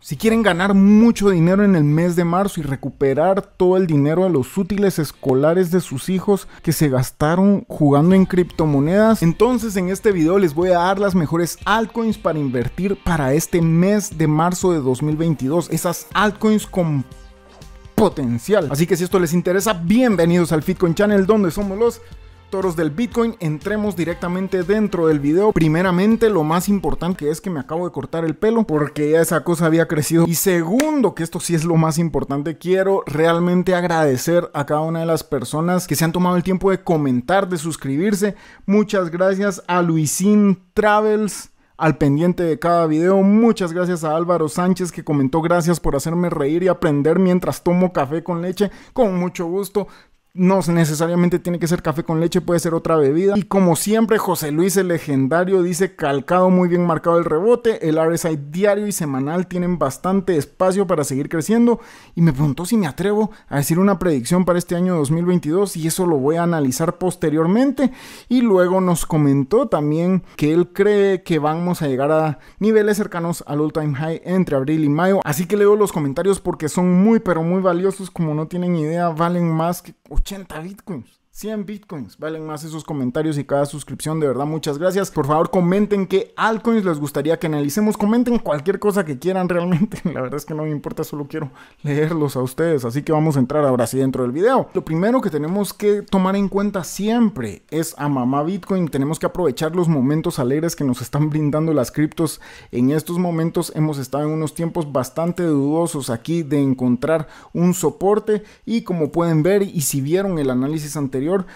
Si quieren ganar mucho dinero en el mes de marzo y recuperar todo el dinero a los útiles escolares de sus hijos que se gastaron jugando en criptomonedas, entonces en este video les voy a dar las mejores altcoins para invertir para este mes de marzo de 2022. Esas altcoins con potencial. Así que si esto les interesa, bienvenidos al Fitcoin Channel donde somos los Toros del Bitcoin, entremos directamente dentro del video. Primeramente, lo más importante es que me acabo de cortar el pelo porque ya esa cosa había crecido. Y segundo, que esto sí es lo más importante, quiero realmente agradecer a cada una de las personas que se han tomado el tiempo de comentar, de suscribirse. Muchas gracias a Luisín Travels al pendiente de cada video. Muchas gracias a Álvaro Sánchez que comentó gracias por hacerme reír y aprender mientras tomo café con leche. Con mucho gusto no necesariamente tiene que ser café con leche, puede ser otra bebida. Y como siempre, José Luis el legendario dice calcado muy bien marcado el rebote, el RSI diario y semanal tienen bastante espacio para seguir creciendo y me preguntó si me atrevo a decir una predicción para este año 2022 y eso lo voy a analizar posteriormente y luego nos comentó también que él cree que vamos a llegar a niveles cercanos al all time high entre abril y mayo, así que leo los comentarios porque son muy pero muy valiosos como no tienen idea, valen más que 80 bitcoins. 100 bitcoins. Valen más esos comentarios y cada suscripción. De verdad, muchas gracias. Por favor, comenten qué altcoins les gustaría que analicemos. Comenten cualquier cosa que quieran realmente. La verdad es que no me importa, solo quiero leerlos a ustedes. Así que vamos a entrar ahora sí dentro del video. Lo primero que tenemos que tomar en cuenta siempre es a mamá Bitcoin. Tenemos que aprovechar los momentos alegres que nos están brindando las criptos. En estos momentos hemos estado en unos tiempos bastante dudosos aquí de encontrar un soporte. Y como pueden ver, y si vieron el análisis anterior, anterior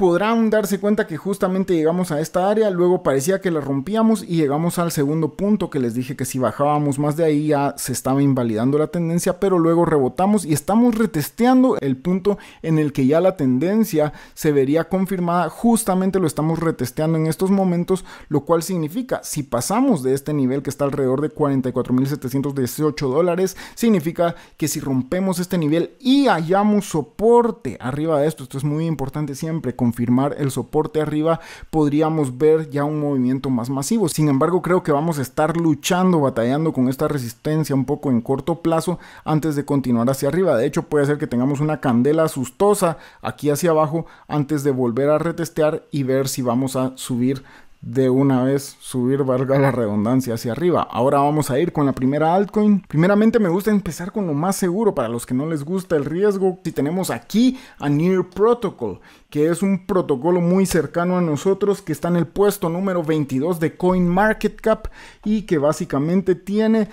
podrán darse cuenta que justamente llegamos a esta área, luego parecía que la rompíamos y llegamos al segundo punto que les dije que si bajábamos más de ahí ya se estaba invalidando la tendencia, pero luego rebotamos y estamos retesteando el punto en el que ya la tendencia se vería confirmada, justamente lo estamos retesteando en estos momentos, lo cual significa si pasamos de este nivel que está alrededor de 44.718 dólares, significa que si rompemos este nivel y hallamos soporte arriba de esto, esto es muy importante siempre, confirmar el soporte arriba, podríamos ver ya un movimiento más masivo. Sin embargo, creo que vamos a estar luchando, batallando con esta resistencia un poco en corto plazo antes de continuar hacia arriba. De hecho, puede ser que tengamos una candela asustosa aquí hacia abajo antes de volver a retestear y ver si vamos a subir de una vez subir, valga la redundancia, hacia arriba. Ahora vamos a ir con la primera altcoin. Primeramente me gusta empezar con lo más seguro para los que no les gusta el riesgo. Si tenemos aquí a Near Protocol, que es un protocolo muy cercano a nosotros que está en el puesto número 22 de CoinMarketCap y que básicamente tiene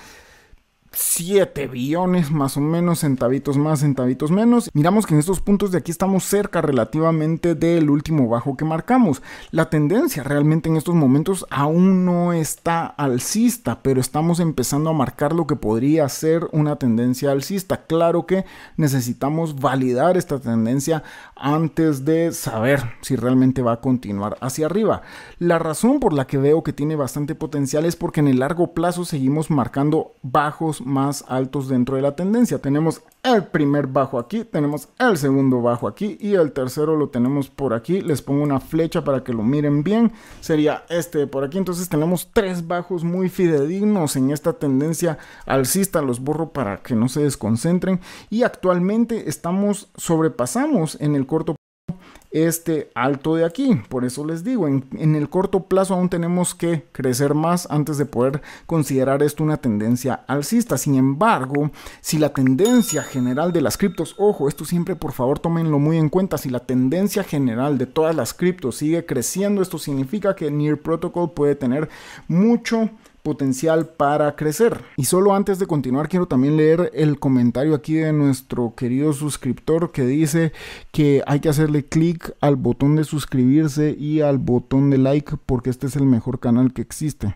7 billones más o menos, centavitos más, centavitos menos. Miramos que en estos puntos de aquí estamos cerca relativamente del último bajo que marcamos. La tendencia realmente en estos momentos aún no está alcista, pero estamos empezando a marcar lo que podría ser una tendencia alcista. Claro que necesitamos validar esta tendencia antes de saber si realmente va a continuar hacia arriba. La razón por la que veo que tiene bastante potencial es porque en el largo plazo seguimos marcando bajos más altos dentro de la tendencia. Tenemos el primer bajo aquí, tenemos el segundo bajo aquí y el tercero lo tenemos por aquí. Les pongo una flecha para que lo miren bien. Sería este de por aquí. Entonces tenemos tres bajos muy fidedignos en esta tendencia alcista. Los borro para que no se desconcentren. Y actualmente estamos sobrepasamos en el corto este alto de aquí. Por eso les digo, en, el corto plazo aún tenemos que crecer más antes de poder considerar esto una tendencia alcista. Sin embargo, si la tendencia general de las criptos, ojo, esto siempre por favor tómenlo muy en cuenta, si la tendencia general de todas las criptos sigue creciendo, esto significa que Near Protocol puede tener mucho potencial para crecer. Y solo antes de continuar quiero también leer el comentario aquí de nuestro querido suscriptor que dice que hay que hacerle clic al botón de suscribirse y al botón de like porque este es el mejor canal que existe.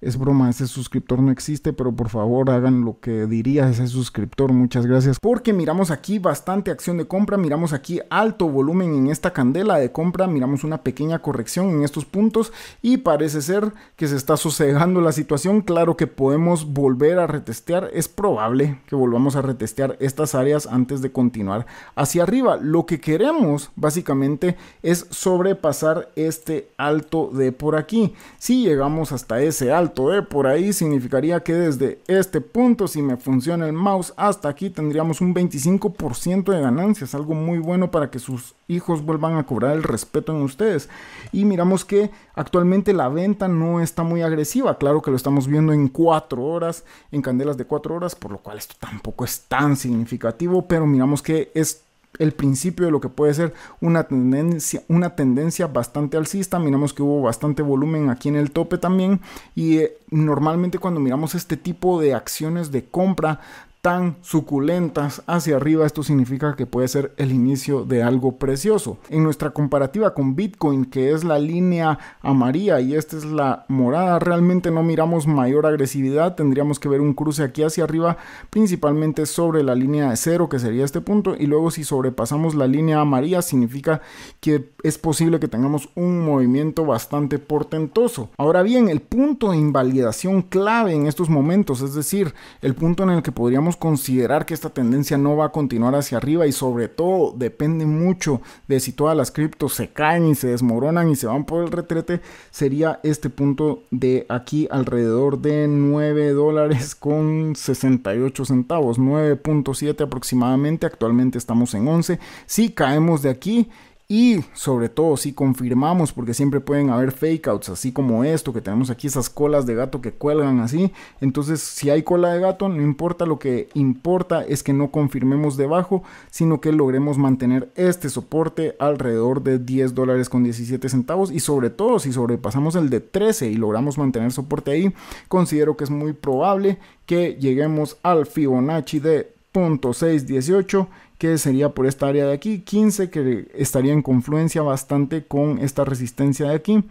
Es broma, ese suscriptor no existe, pero por favor hagan lo que diría ese suscriptor. Muchas gracias. Porque miramos aquí bastante acción de compra, miramos aquí alto volumen en esta candela de compra, miramos una pequeña corrección en estos puntos y parece ser que se está sosegando la situación. Claro que podemos volver a retestear, es probable que volvamos a retestear estas áreas antes de continuar hacia arriba. Lo que queremos básicamente es sobrepasar este alto de por aquí. Si llegamos hasta ese alto, eh. por ahí significaría que desde este punto, si me funciona el mouse, hasta aquí tendríamos un 25% de ganancias, algo muy bueno para que sus hijos vuelvan a cobrar el respeto en ustedes. Y miramos que actualmente la venta no está muy agresiva, claro que lo estamos viendo en 4 horas, en candelas de 4 horas, por lo cual esto tampoco es tan significativo, pero miramos que es el principio de lo que puede ser una tendencia, una tendencia bastante alcista. Miramos que hubo bastante volumen aquí en el tope también. Y eh, normalmente cuando miramos este tipo de acciones de compra tan suculentas hacia arriba, esto significa que puede ser el inicio de algo precioso. En nuestra comparativa con Bitcoin, que es la línea amarilla y esta es la morada, realmente no miramos mayor agresividad, tendríamos que ver un cruce aquí hacia arriba, principalmente sobre la línea de cero, que sería este punto, y luego si sobrepasamos la línea amarilla, significa que es posible que tengamos un movimiento bastante portentoso. Ahora bien, el punto de invalidación clave en estos momentos, es decir, el punto en el que podríamos considerar que esta tendencia no va a continuar hacia arriba y sobre todo depende mucho de si todas las criptos se caen y se desmoronan y se van por el retrete, sería este punto de aquí alrededor de 9 dólares con 68 centavos, 9.7 aproximadamente, actualmente estamos en 11, si caemos de aquí, y sobre todo si confirmamos, porque siempre pueden haber fake outs, así como esto que tenemos aquí, esas colas de gato que cuelgan así. Entonces si hay cola de gato, no importa, lo que importa es que no confirmemos debajo, sino que logremos mantener este soporte alrededor de 10 dólares con 17 centavos. Y sobre todo si sobrepasamos el de 13 y logramos mantener soporte ahí, considero que es muy probable que lleguemos al Fibonacci de 0.618 que sería por esta área de aquí, 15 que estaría en confluencia bastante con esta resistencia de aquí,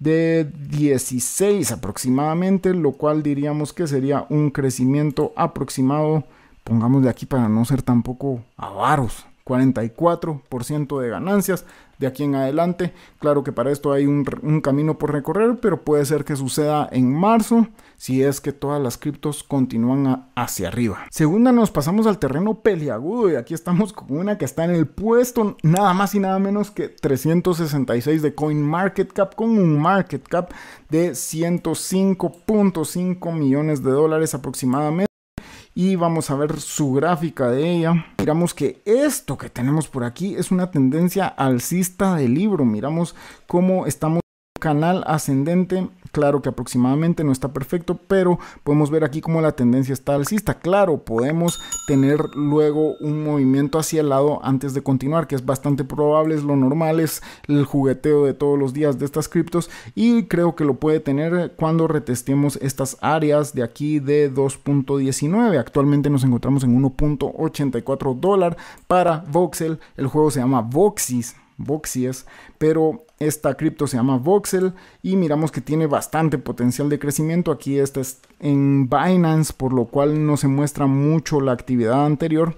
de 16 aproximadamente, lo cual diríamos que sería un crecimiento aproximado, pongamos de aquí para no ser tampoco avaros, 44% de ganancias de aquí en adelante. Claro que para esto hay un, camino por recorrer, pero puede ser que suceda en marzo si es que todas las criptos continúan hacia arriba. Segunda, nos pasamos al terreno peliagudo y aquí estamos con una que está en el puesto nada más y nada menos que 366 de coin market cap con un market cap de 105.5 millones de dólares aproximadamente y vamos a ver su gráfica de ella. Miramos que esto que tenemos por aquí es una tendencia alcista del libro. Miramos cómo estamos en un canal ascendente Claro que aproximadamente no está perfecto, pero podemos ver aquí cómo la tendencia está alcista. Claro, podemos tener luego un movimiento hacia el lado antes de continuar, que es bastante probable, es lo normal, es el jugueteo de todos los días de estas criptos y creo que lo puede tener cuando retestemos estas áreas de aquí de 2.19. Actualmente nos encontramos en 1.84 dólares para Voxel. El juego se llama Voxis. Voxies, pero esta cripto se llama Voxel y miramos que tiene bastante potencial de crecimiento. Aquí esta es en Binance, por lo cual no se muestra mucho la actividad anterior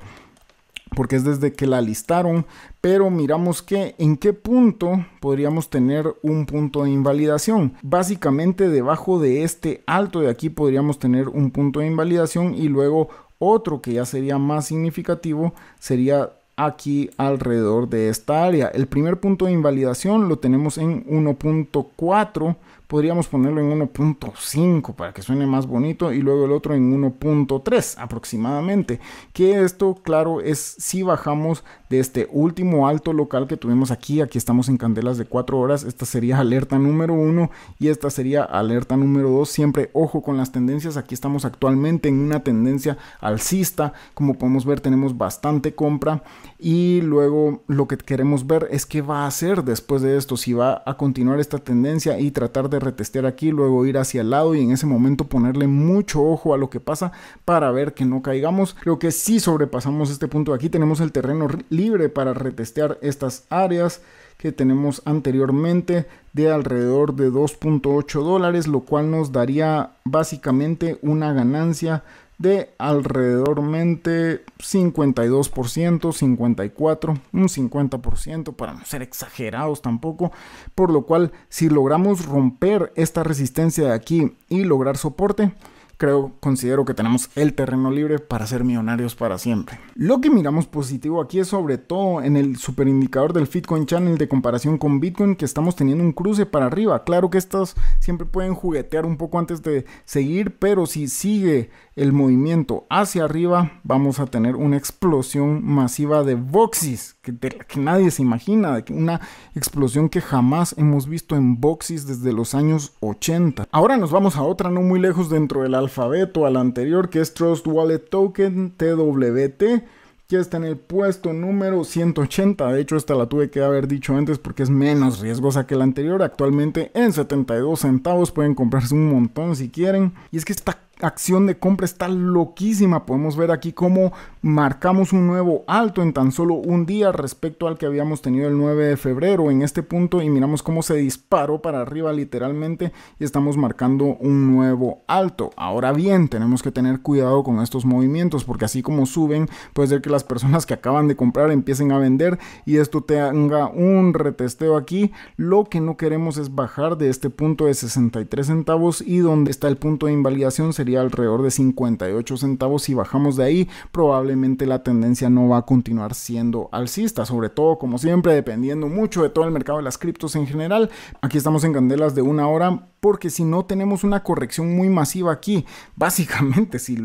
porque es desde que la listaron, pero miramos que en qué punto podríamos tener un punto de invalidación. Básicamente debajo de este alto de aquí podríamos tener un punto de invalidación y luego otro que ya sería más significativo sería aquí alrededor de esta área. El primer punto de invalidación lo tenemos en 1.4 podríamos ponerlo en 1.5 para que suene más bonito y luego el otro en 1.3 aproximadamente. Que esto, claro, es si bajamos de este último alto local que tuvimos aquí, aquí estamos en candelas de 4 horas, esta sería alerta número 1 y esta sería alerta número 2, siempre ojo con las tendencias, aquí estamos actualmente en una tendencia alcista, como podemos ver tenemos bastante compra y luego lo que queremos ver es qué va a hacer después de esto, si va a continuar esta tendencia y tratar de retestear aquí, luego ir hacia el lado y en ese momento ponerle mucho ojo a lo que pasa para ver que no caigamos. Creo que si sobrepasamos este punto aquí, tenemos el terreno libre para retestear estas áreas que tenemos anteriormente de alrededor de 2.8 dólares, lo cual nos daría básicamente una ganancia de alrededormente 52%, 54%, un 50% para no ser exagerados tampoco, por lo cual si logramos romper esta resistencia de aquí y lograr soporte, creo, considero que tenemos el terreno libre para ser millonarios para siempre. Lo que miramos positivo aquí es sobre todo en el superindicador del Fitcoin Channel de comparación con Bitcoin que estamos teniendo un cruce para arriba. Claro que estos siempre pueden juguetear un poco antes de seguir, pero si sigue el movimiento hacia arriba, vamos a tener una explosión masiva de boxes que, nadie se imagina, de que una explosión que jamás hemos visto en boxes desde los años 80. Ahora nos vamos a otra no muy lejos dentro del alfabeto, a la anterior, que es Trust Wallet Token TWT que está en el puesto número 180. De hecho, esta la tuve que haber dicho antes porque es menos riesgosa que la anterior. Actualmente en 72 centavos pueden comprarse un montón si quieren. Y es que está acción de compra está loquísima. Podemos ver aquí cómo marcamos un nuevo alto en tan solo un día respecto al que habíamos tenido el 9 de febrero en este punto y miramos cómo se disparó para arriba literalmente y estamos marcando un nuevo alto. Ahora bien, tenemos que tener cuidado con estos movimientos porque así como suben puede ser que las personas que acaban de comprar empiecen a vender y esto tenga un retesteo aquí. Lo que no queremos es bajar de este punto de 63 centavos y donde está el punto de invalidación sería alrededor de 58 centavos. Si bajamos de ahí, probablemente la tendencia no va a continuar siendo alcista, sobre todo como siempre, dependiendo mucho de todo el mercado de las criptos en general. Aquí estamos en candelas de una hora porque si no tenemos una corrección muy masiva aquí, básicamente si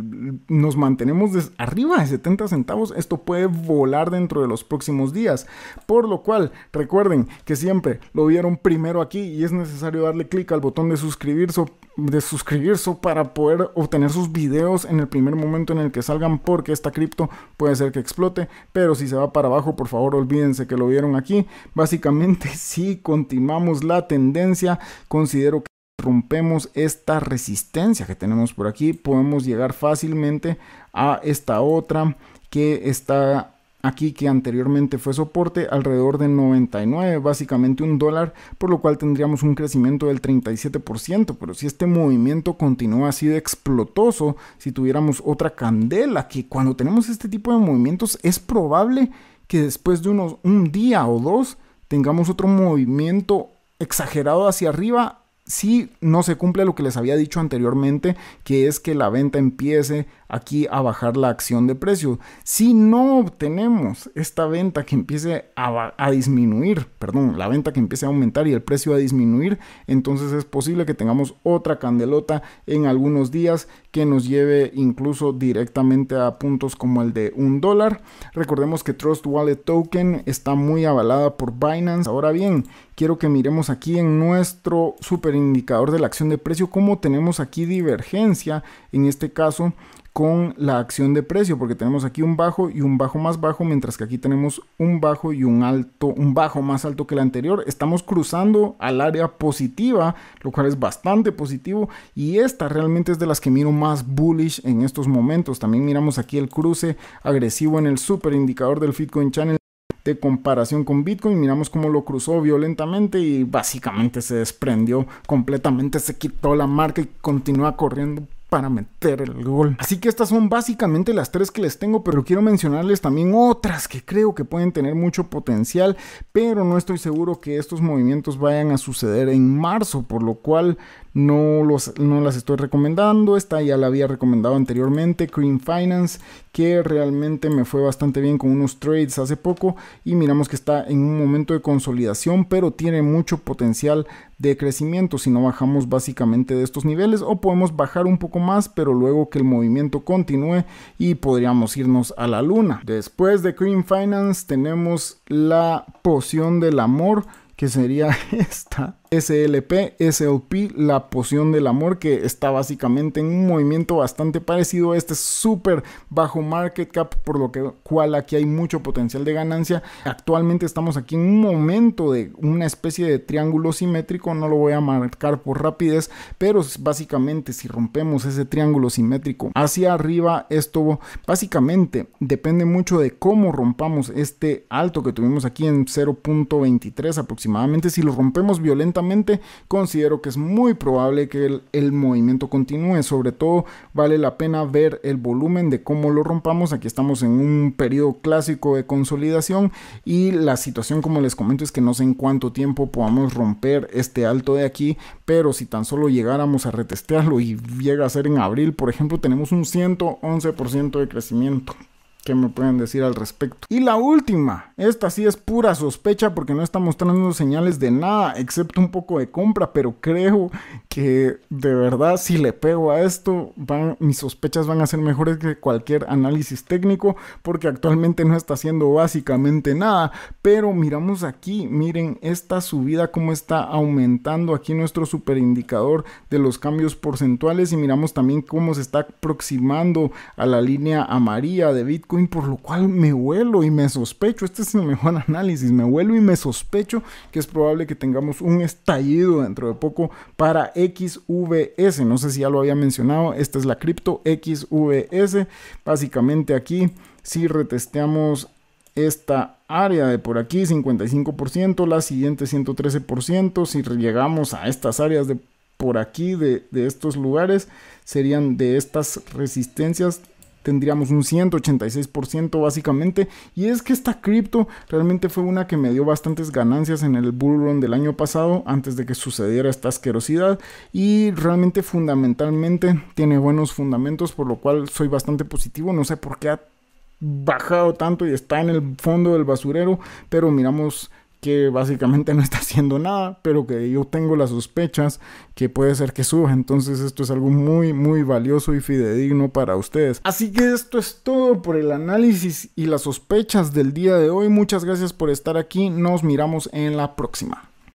nos mantenemos arriba de 70 centavos, esto puede volar dentro de los próximos días. Por lo cual, recuerden que siempre lo vieron primero aquí y es necesario darle clic al botón de suscribirse de suscribirse para poder obtener sus videos en el primer momento en el que salgan porque esta cripto puede ser que explote pero si se va para abajo por favor olvídense que lo vieron aquí básicamente si continuamos la tendencia considero que rompemos esta resistencia que tenemos por aquí podemos llegar fácilmente a esta otra que está aquí que anteriormente fue soporte alrededor de 99, básicamente un dólar, por lo cual tendríamos un crecimiento del 37%, pero si este movimiento continúa así de explotoso, si tuviéramos otra candela, que cuando tenemos este tipo de movimientos es probable que después de unos un día o dos tengamos otro movimiento exagerado hacia arriba si no se cumple lo que les había dicho anteriormente, que es que la venta empiece aquí a bajar la acción de precio. Si no obtenemos esta venta que empiece a, disminuir, perdón, la venta que empiece a aumentar y el precio a disminuir, entonces es posible que tengamos otra candelota en algunos días que nos lleve incluso directamente a puntos como el de un dólar. Recordemos que Trust Wallet Token está muy avalada por Binance. Ahora bien, quiero que miremos aquí en nuestro superindicador de la acción de precio cómo tenemos aquí divergencia, en este caso con la acción de precio, porque tenemos aquí un bajo y un bajo más bajo, mientras que aquí tenemos un bajo y un alto, un bajo más alto que el anterior. Estamos cruzando al área positiva, lo cual es bastante positivo, y esta realmente es de las que miro más bullish en estos momentos. También miramos aquí el cruce agresivo en el super indicador del Fitcoin Channel de comparación con Bitcoin. Miramos cómo lo cruzó violentamente y básicamente se desprendió completamente, se quitó la marca y continúa corriendo para meter el gol. Así que estas son básicamente las tres que les tengo, pero quiero mencionarles también otras que creo que pueden tener mucho potencial, pero no estoy seguro que estos movimientos vayan a suceder en marzo, por lo cual no, los, las estoy recomendando. Esta ya la había recomendado anteriormente, Cream Finance, que realmente me fue bastante bien con unos trades hace poco y miramos que está en un momento de consolidación, pero tiene mucho potencial de crecimiento si no bajamos básicamente de estos niveles o podemos bajar un poco más, pero luego que el movimiento continúe y podríamos irnos a la luna. Después de Cream Finance tenemos la poción del amor que sería esta SLP, SLP, la poción del amor, que está básicamente en un movimiento bastante parecido a este súper bajo market cap, por lo que, cual aquí hay mucho potencial de ganancia. Actualmente estamos aquí en un momento de una especie de triángulo simétrico, no lo voy a marcar por rapidez, pero básicamente si rompemos ese triángulo simétrico hacia arriba, esto básicamente depende mucho de cómo rompamos este alto que tuvimos aquí en 0.23 aproximadamente. Si lo rompemos violento considero que es muy probable que el, el movimiento continúe. Sobre todo, vale la pena ver el volumen de cómo lo rompamos. Aquí estamos en un periodo clásico de consolidación y la situación, como les comento, es que no sé en cuánto tiempo podamos romper este alto de aquí, pero si tan solo llegáramos a retestearlo y llega a ser en abril, por ejemplo, tenemos un 111% de crecimiento que me pueden decir al respecto. Y la última, esta sí es pura sospecha porque no está mostrando señales de nada excepto un poco de compra, pero creo que de verdad si le pego a esto, mis sospechas van a ser mejores que cualquier análisis técnico porque actualmente no está haciendo básicamente nada, pero miramos aquí, miren esta subida cómo está aumentando aquí nuestro superindicador de los cambios porcentuales y miramos también cómo se está aproximando a la línea amarilla de Bitcoin por lo cual me huelo y me sospecho, este es el mejor análisis, me huelo y me sospecho que es probable que tengamos un estallido dentro de poco para XVS. No sé si ya lo había mencionado, esta es la cripto XVS. Básicamente aquí, si retesteamos esta área de por aquí 55%, la siguiente 113%, si llegamos a estas áreas de por aquí de, de estos lugares serían de estas resistencias tendríamos un 186% básicamente. Y es que esta cripto realmente fue una que me dio bastantes ganancias en el bull run del año pasado antes de que sucediera esta asquerosidad. Y realmente fundamentalmente tiene buenos fundamentos por lo cual soy bastante positivo. No sé por qué ha bajado tanto y está en el fondo del basurero, pero miramos que básicamente no está haciendo nada, pero que yo tengo las sospechas que puede ser que suba. Entonces esto es algo muy, muy valioso y fidedigno para ustedes. Así que esto es todo por el análisis y las sospechas del día de hoy. Muchas gracias por estar aquí. Nos miramos en la próxima.